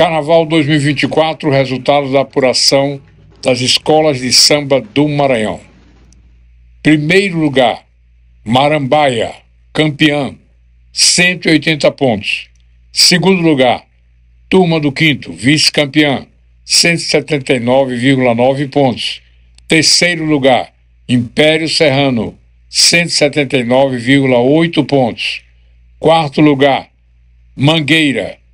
Carnaval 2024, resultado da apuração das escolas de samba do Maranhão. Primeiro lugar, Marambaia, campeã, 180 pontos. Segundo lugar, Turma do Quinto, vice-campeã, 179,9 pontos. Terceiro lugar, Império Serrano, 179,8 pontos. Quarto lugar, Mangueira,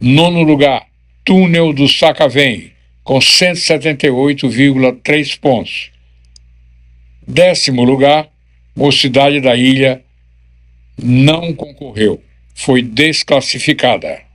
Nono lugar, Túnel do Sacavém, com 178,3 pontos. Décimo lugar, Mocidade da Ilha não concorreu, foi desclassificada.